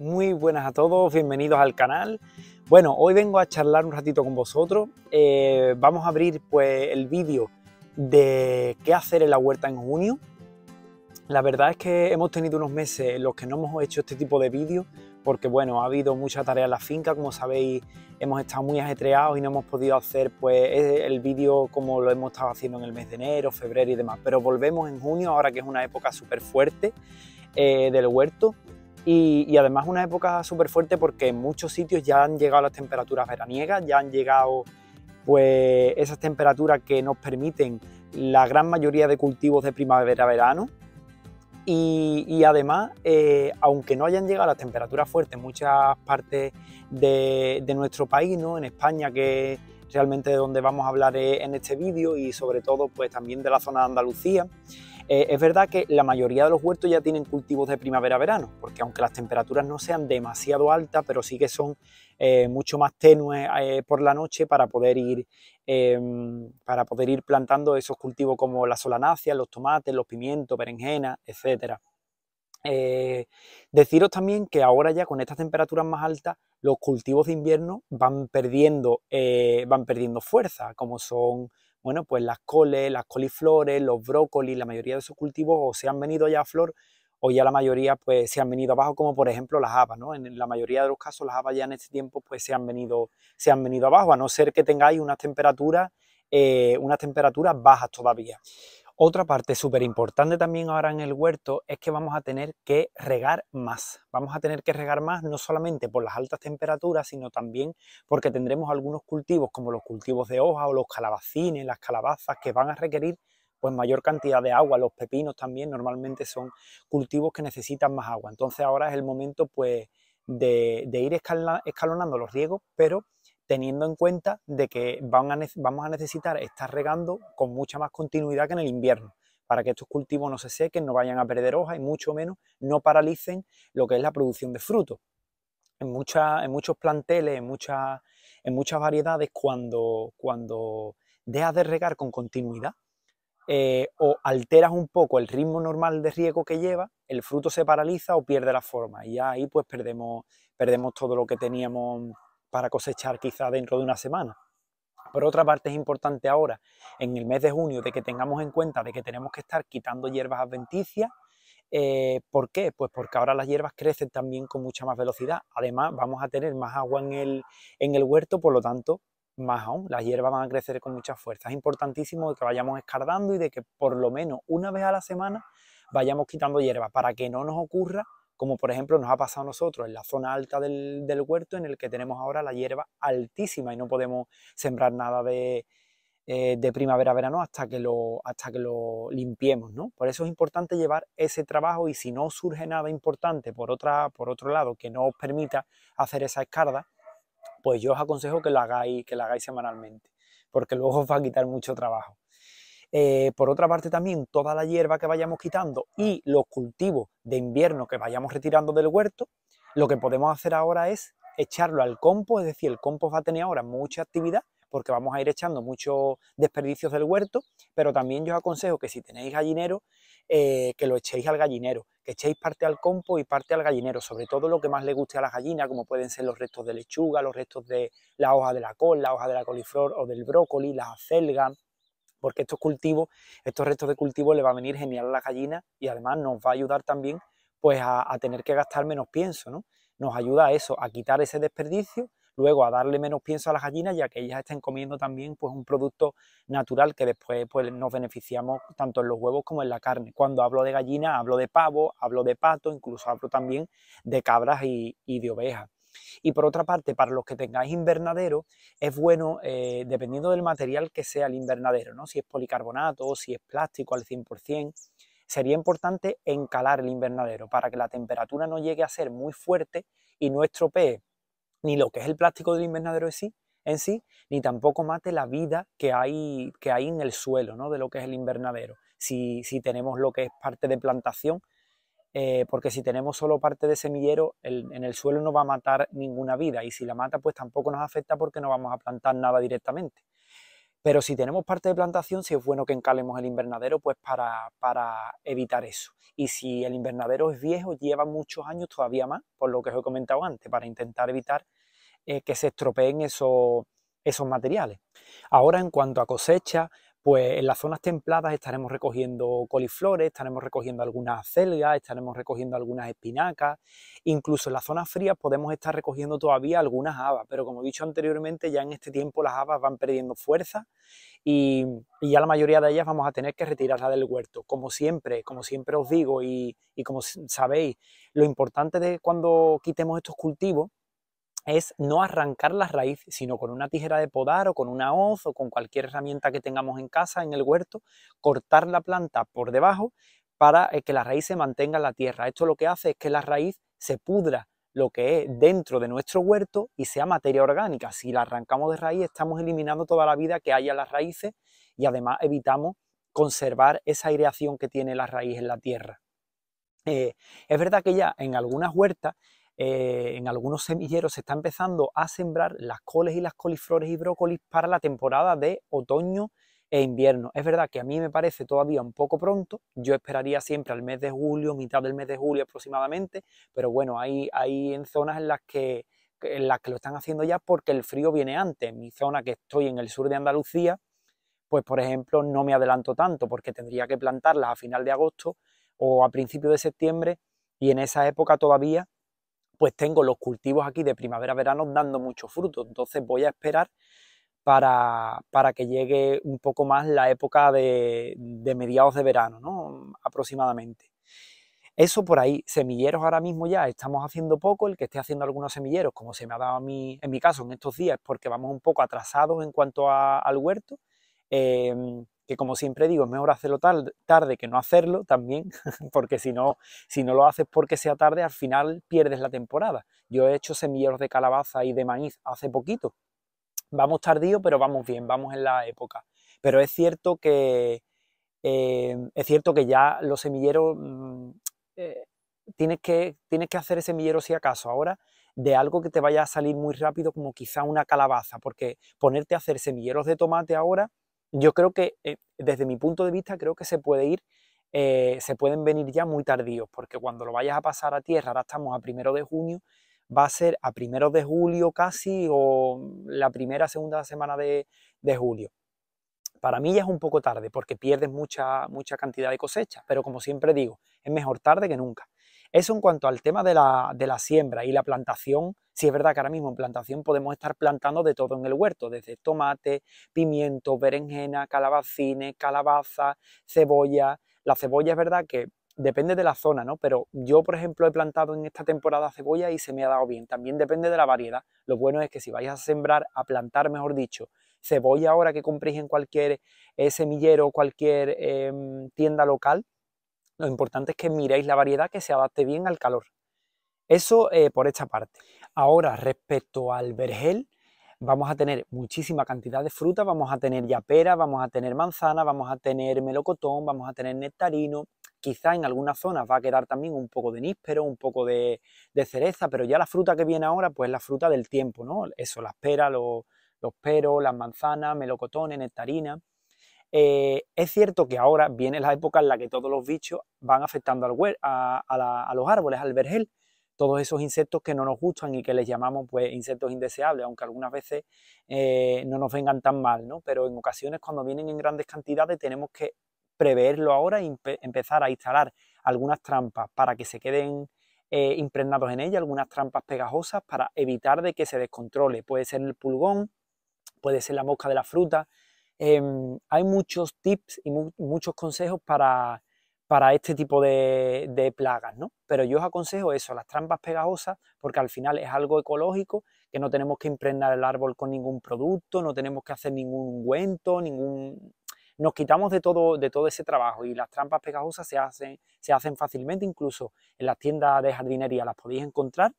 Muy buenas a todos, bienvenidos al canal. Bueno, hoy vengo a charlar un ratito con vosotros. Eh, vamos a abrir pues el vídeo de qué hacer en la huerta en junio. La verdad es que hemos tenido unos meses en los que no hemos hecho este tipo de vídeos porque bueno, ha habido mucha tarea en la finca, como sabéis, hemos estado muy ajetreados y no hemos podido hacer pues el vídeo como lo hemos estado haciendo en el mes de enero, febrero y demás, pero volvemos en junio, ahora que es una época súper fuerte eh, del huerto y, además una época súper fuerte porque en muchos sitios ya han llegado las temperaturas veraniegas, ya han llegado pues esas temperaturas que nos permiten la gran mayoría de cultivos de primavera-verano. Y, además, eh, aunque no hayan llegado las temperaturas fuertes en muchas partes de, de nuestro país, ¿no? en España, que realmente de donde vamos a hablar en este vídeo y sobre todo pues también de la zona de Andalucía, eh, es verdad que la mayoría de los huertos ya tienen cultivos de primavera-verano, porque aunque las temperaturas no sean demasiado altas, pero sí que son eh, mucho más tenues eh, por la noche para poder ir em, para poder ir plantando esos cultivos como la solanácea, los tomates, los pimientos, berenjenas, etc. deciros también que ahora ya con estas temperaturas más altas, los cultivos de invierno van perdiendo, van perdiendo fuerza, como son bueno, pues las coles, las coliflores, los brócolis, la mayoría de esos cultivos o se han venido ya a flor o ya la mayoría pues se han venido abajo, como por ejemplo las habas, ¿no? En la mayoría de los casos las habas ya en este tiempo pues se han venido, se han venido abajo, a no ser que tengáis unas temperaturas, eh, unas temperaturas bajas todavía. Otra parte súper importante también ahora en el huerto es que vamos a tener que regar más. Vamos a tener que regar más no solamente por las altas temperaturas, sino también porque tendremos algunos cultivos como los cultivos de hoja o los calabacines, las calabazas que van a requerir pues mayor cantidad de agua. Los pepinos también normalmente son cultivos que necesitan más agua. Entonces ahora es el momento pues de, de ir escalonando los riegos, pero teniendo en cuenta de que vamos a necesitar estar regando con mucha más continuidad que en el invierno para que estos cultivos no se sequen, no vayan a perder hojas y mucho menos no paralicen lo que es la producción de frutos. En, en muchos planteles, en, mucha, en muchas variedades, cuando, cuando dejas de regar con continuidad eh, o alteras un poco el ritmo normal de riego que lleva, el fruto se paraliza o pierde la forma y ahí pues perdemos, perdemos todo lo que teníamos para cosechar quizá dentro de una semana. Por otra parte, es importante ahora, en el mes de junio, de que tengamos en cuenta de que tenemos que estar quitando hierbas adventicias. Eh, ¿Por qué? Pues porque ahora las hierbas crecen también con mucha más velocidad. Además, vamos a tener más agua en el, en el huerto, por lo tanto, más aún, las hierbas van a crecer con mucha fuerza. Es importantísimo que vayamos escardando y de que por lo menos una vez a la semana vayamos quitando hierbas para que no nos ocurra como por ejemplo nos ha pasado a nosotros en la zona alta del, huerto en el que tenemos ahora la hierba altísima y no podemos sembrar nada de, eh, primavera-verano hasta, que lo, hasta que lo limpiemos. ¿no? Por eso es importante llevar ese trabajo y si no surge nada importante por, otra, por otro lado que no os permita hacer esa escarda, pues yo os aconsejo que la que lo hagáis semanalmente, porque luego os va a quitar mucho trabajo. Eh, por otra parte también toda la hierba que vayamos quitando y los cultivos de invierno que vayamos retirando del huerto, lo que podemos hacer ahora es echarlo al compo, es decir, el compo va a tener ahora mucha actividad porque vamos a ir echando muchos desperdicios del huerto, pero también yo os aconsejo que si tenéis gallinero, eh, que lo echéis al gallinero, que echéis parte al compo y parte al gallinero, sobre todo lo que más le guste a las gallinas, como pueden ser los restos de lechuga, los restos de la hoja de la col, la hoja de la coliflor o del brócoli, las acelgas, porque estos cultivos, estos restos de cultivo le va a venir genial a la gallina y además nos va a ayudar también pues a, tener que gastar menos pienso, ¿no? Nos ayuda a eso, a quitar ese desperdicio, luego a darle menos pienso a las gallinas ya que ellas estén comiendo también pues un producto natural que después pues nos beneficiamos tanto en los huevos como en la carne. Cuando hablo de gallina hablo de pavo, hablo de pato, incluso hablo también de cabras y de ovejas. Y por otra parte, para los que tengáis invernadero, es bueno, eh, dependiendo del material que sea el invernadero, ¿no? si es policarbonato, o si es plástico al 100%, sería importante encalar el invernadero para que la temperatura no llegue a ser muy fuerte y no estropee ni lo que es el plástico del invernadero en sí, en sí ni tampoco mate la vida que hay, que hay en el suelo ¿no? de lo que es el invernadero. Si, si tenemos lo que es parte de plantación, eh, porque si tenemos solo parte de semillero, en el suelo no va a matar ninguna vida y si la mata, pues tampoco nos afecta porque no vamos a plantar nada directamente. Pero si tenemos parte de plantación, sí es bueno que encalemos el invernadero pues para, para evitar eso. Y si el invernadero es viejo, lleva muchos años todavía más, por lo que os he comentado antes, para intentar evitar eh, que se estropeen esos materiales. Ahora, en cuanto a cosecha, pues en las zonas templadas estaremos recogiendo coliflores, estaremos recogiendo algunas acelgas, estaremos recogiendo algunas espinacas, incluso en las zonas frías podemos estar recogiendo todavía algunas habas, pero como he dicho anteriormente, ya en este tiempo las habas van perdiendo fuerza y, ya la mayoría de ellas vamos a tener que retirarlas del huerto. Como siempre, como siempre os digo y, y como sabéis, lo importante de cuando quitemos estos cultivos es no arrancar la raíz, sino con una tijera de podar o con una hoz o con cualquier herramienta que tengamos en casa, en el huerto, cortar la planta por debajo para eh, que la raíz se mantenga en la tierra. Esto lo que hace es que la raíz se pudra lo que es dentro de nuestro huerto y sea materia orgánica. Si la arrancamos de raíz estamos eliminando toda la vida que haya en las raíces y además evitamos conservar esa aireación que tiene la raíz en la tierra. Eh, es verdad que ya en algunas huertas eh, en algunos semilleros se está empezando a sembrar las coles y las coliflores y brócolis para la temporada de otoño e invierno. Es verdad que a mí me parece todavía un poco pronto, yo esperaría siempre al mes de julio, mitad del mes de julio aproximadamente, pero bueno, hay, hay en zonas en las que las que lo están haciendo ya porque el frío viene antes. En mi zona que estoy en el sur de Andalucía, pues por ejemplo no me adelanto tanto porque tendría que plantarlas a final de agosto o a principio de septiembre y en esa época todavía pues tengo los cultivos aquí de primavera-verano dando mucho fruto. Entonces voy a esperar para, que llegue un poco más la época de, mediados de verano, ¿no? aproximadamente. Eso por ahí, semilleros ahora mismo ya estamos haciendo poco, el que esté haciendo algunos semilleros, como se me ha dado a mí, en mi caso en estos días, porque vamos un poco atrasados en cuanto al huerto, Em, que como siempre digo, es mejor hacerlo tarde que no hacerlo también, porque si no, si no lo haces porque sea tarde, al final pierdes la temporada. Yo he hecho semilleros de calabaza y de maíz hace poquito. Vamos tardío, pero vamos bien, vamos en la época. Pero es cierto que, em, es cierto que ya los semilleros mm, eh, tienes, que, tienes que hacer semilleros si acaso. Ahora de algo que te vaya a salir muy rápido, como quizá una calabaza, porque ponerte a hacer semilleros de tomate ahora yo creo que, eh, desde mi punto de vista, creo que se puede ir, eh, se pueden venir ya muy tardíos, porque cuando lo vayas a pasar a tierra, ahora estamos a primero de junio, va a ser a primero de julio casi o la primera, segunda semana de, de julio. Para mí ya es un poco tarde porque pierdes mucha, mucha cantidad de cosecha, pero como siempre digo, es mejor tarde que nunca. Eso en cuanto al tema de la, de la siembra y la plantación, si sí es verdad que ahora mismo en plantación podemos estar plantando de todo en el huerto, desde tomate, pimiento, berenjena, calabacines, calabaza, cebolla. La cebolla es verdad que depende de la zona, ¿no? Pero yo, por ejemplo, he plantado en esta temporada cebolla y se me ha dado bien. También depende de la variedad. Lo bueno es que si vais a sembrar, a plantar, mejor dicho, cebolla ahora que compréis en cualquier semillero eh, semillero, cualquier em, tienda local, lo importante es que miréis la variedad que se adapte bien al calor. Eso eh, por esta parte. Ahora, respecto al vergel, vamos a tener muchísima cantidad de fruta, vamos a tener ya pera, vamos a tener manzana, vamos a tener melocotón, vamos a tener nectarino, quizá en algunas zonas va a quedar también un poco de níspero, un poco de, cereza, pero ya la fruta que viene ahora, pues es la fruta del tiempo, ¿no? Eso, las peras, los, los peros, las manzanas, melocotones, nectarina. Eh, es cierto que ahora viene la época en la que todos los bichos van afectando a, los árboles, al vergel, todos esos insectos que no nos gustan y que les llamamos pues insectos indeseables, aunque algunas veces eh, no nos vengan tan mal, ¿no? Pero en ocasiones cuando vienen en grandes cantidades tenemos que preverlo ahora y empezar a instalar algunas trampas para que se queden eh, impregnados en ellas, algunas trampas pegajosas para evitar de que se descontrole. Puede ser el pulgón, puede ser la mosca de la fruta, Em, hay muchos tips y muchos consejos para, este tipo de, plagas, ¿no? Pero yo os aconsejo eso, las trampas pegajosas, porque al final es algo ecológico, que no tenemos que impregnar el árbol con ningún producto, no tenemos que hacer ningún ungüento, ningún... Nos quitamos de todo, de todo ese trabajo y las trampas pegajosas se hacen, se hacen fácilmente, incluso en las tiendas de jardinería las podéis encontrar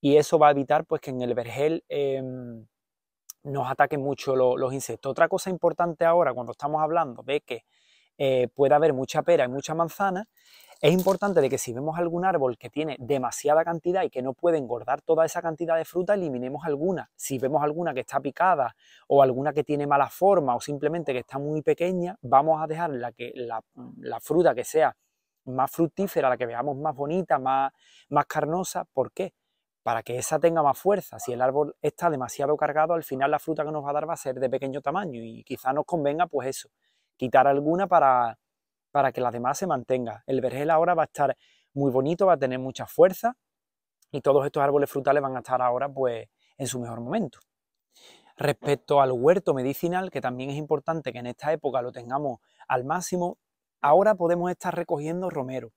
y eso va a evitar pues que en el vergel... Em, nos ataquen mucho los, insectos. Otra cosa importante ahora, cuando estamos hablando de que eh, puede haber mucha pera y mucha manzana, es importante de que si vemos algún árbol que tiene demasiada cantidad y que no puede engordar toda esa cantidad de fruta, eliminemos alguna. Si vemos alguna que está picada o alguna que tiene mala forma o simplemente que está muy pequeña, vamos a dejar la, que, la, fruta que sea más fructífera, la que veamos más bonita, más, más carnosa. ¿Por qué? para que esa tenga más fuerza. Si el árbol está demasiado cargado, al final la fruta que nos va a dar va a ser de pequeño tamaño y quizá nos convenga pues eso, quitar alguna para, que las demás se mantenga. El vergel ahora va a estar muy bonito, va a tener mucha fuerza y todos estos árboles frutales van a estar ahora pues en su mejor momento. Respecto al huerto medicinal, que también es importante que en esta época lo tengamos al máximo, ahora podemos estar recogiendo romero,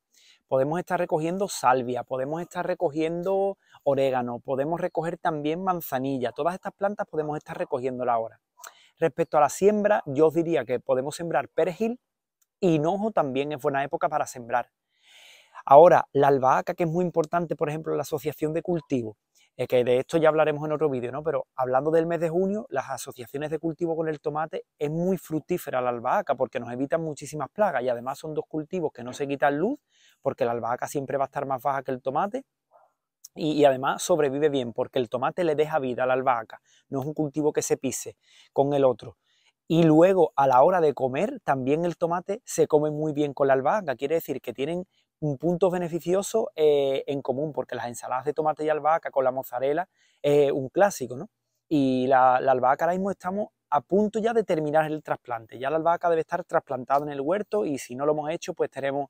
podemos estar recogiendo salvia, podemos estar recogiendo orégano, podemos recoger también manzanilla, todas estas plantas podemos estar recogiéndolas ahora. Respecto a la siembra, yo os diría que podemos sembrar perejil, hinojo también es buena época para sembrar. Ahora, la albahaca, que es muy importante, por ejemplo, en la asociación de cultivo, de esto ya hablaremos en otro vídeo, ¿no? Pero hablando del mes de junio, las asociaciones de cultivo con el tomate es muy fructífera la albahaca porque nos evitan muchísimas plagas y además son dos cultivos que no se quitan luz porque la albahaca siempre va a estar más baja que el tomate y, y, además sobrevive bien porque el tomate le deja vida a la albahaca, no es un cultivo que se pise con el otro. Y luego a la hora de comer, también el tomate se come muy bien con la albahaca, quiere decir que tienen ...un punto beneficioso eh, en común, porque las ensaladas de tomate y albahaca con la mozzarella es un clásico, ¿no? Y la, albahaca ahora mismo estamos a punto ya de terminar el trasplante. Ya la albahaca debe estar trasplantada en el huerto y si no lo hemos hecho, pues tenemos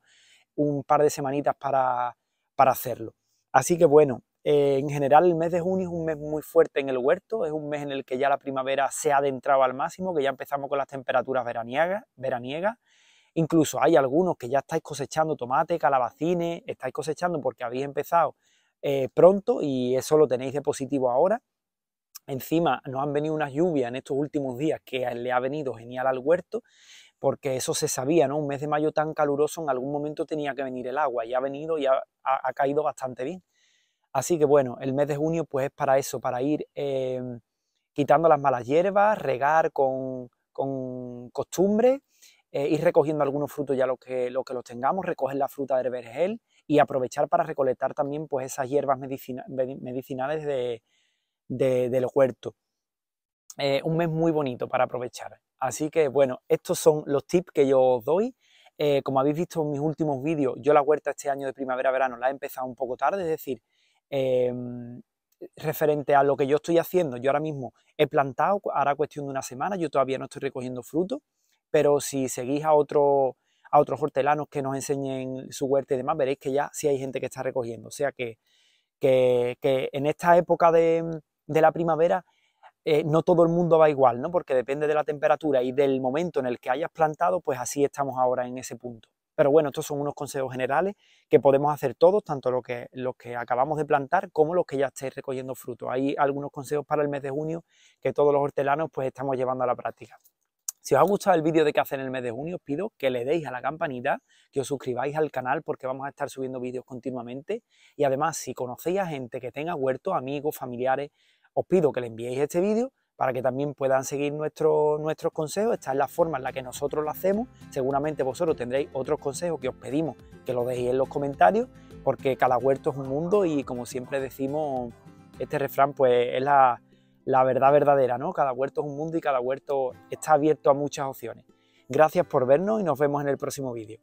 un par de semanitas para, hacerlo. Así que bueno, eh, en general el mes de junio es un mes muy fuerte en el huerto, es un mes en el que ya la primavera se ha adentrado al máximo, que ya empezamos con las temperaturas veraniegas Incluso hay algunos que ya estáis cosechando tomate, calabacines, estáis cosechando porque habéis empezado eh, pronto y eso lo tenéis de positivo ahora. Encima nos han venido unas lluvias en estos últimos días que le ha venido genial al huerto, porque eso se sabía, ¿no? Un mes de mayo tan caluroso, en algún momento tenía que venir el agua y ha venido y ha, caído bastante bien. Así que bueno, el mes de junio pues es para eso, para ir eh, quitando las malas hierbas, regar con, con costumbre eh, ir recogiendo algunos frutos ya los que, los que tengamos, recoger la fruta del vergel y aprovechar para recolectar también pues, esas hierbas medicinales de, del huerto. Eh, un mes muy bonito para aprovechar. Así que bueno, estos son los tips que yo os doy. Eh, como habéis visto en mis últimos vídeos, yo la huerta este año de primavera-verano la he empezado un poco tarde, es decir, em, referente a lo que yo estoy haciendo, yo ahora mismo he plantado, ahora cuestión de una semana, yo todavía no estoy recogiendo frutos pero si seguís a, a otros hortelanos que nos enseñen su huerta y demás, veréis que ya sí hay gente que está recogiendo. O sea que, que, en esta época de, mm, la primavera eh, no todo el mundo va igual, ¿no? porque depende de la temperatura y del momento en el que hayas plantado, pues así estamos ahora en ese punto. Pero bueno, estos son unos consejos generales que podemos hacer todos, tanto los que, que acabamos de plantar como los que ya estéis recogiendo frutos. Hay algunos consejos para el mes de junio que todos los hortelanos pues estamos llevando a la práctica. Si os ha gustado el vídeo de qué hacer en el mes de junio, os pido que le deis a la campanita, que os suscribáis al canal porque vamos a estar subiendo vídeos continuamente. Y además, si conocéis a gente que tenga huertos, amigos, familiares, os pido que le enviéis este vídeo para que también puedan seguir nuestros consejos. Esta es la forma en la que nosotros lo hacemos. Seguramente vosotros tendréis otros consejos que os pedimos que lo dejéis en los comentarios, porque cada huerto es un mundo y como siempre decimos, este refrán pues es la, la verdad verdadera, ¿no? Cada huerto es un mundo y cada huerto está abierto a muchas opciones. Gracias por vernos y nos vemos en el próximo vídeo.